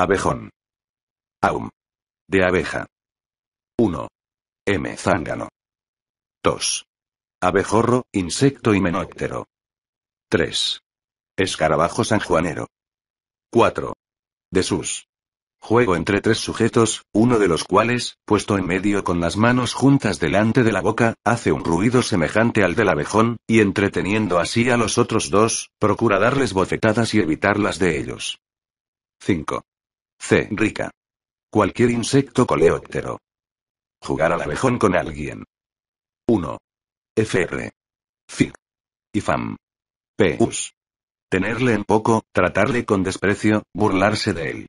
Abejón. Aum. De abeja. 1. M. Zángano. 2. Abejorro, insecto y menóptero. 3. Escarabajo sanjuanero. 4. De sus. Juego entre tres sujetos, uno de los cuales, puesto en medio con las manos juntas delante de la boca, hace un ruido semejante al del abejón, y entreteniendo así a los otros dos, procura darles bofetadas y evitarlas de ellos. 5. C. Rica. Cualquier insecto coleóptero. Jugar al abejón con alguien. 1. FR. FIC. IFAM. US. Tenerle en poco, tratarle con desprecio, burlarse de él.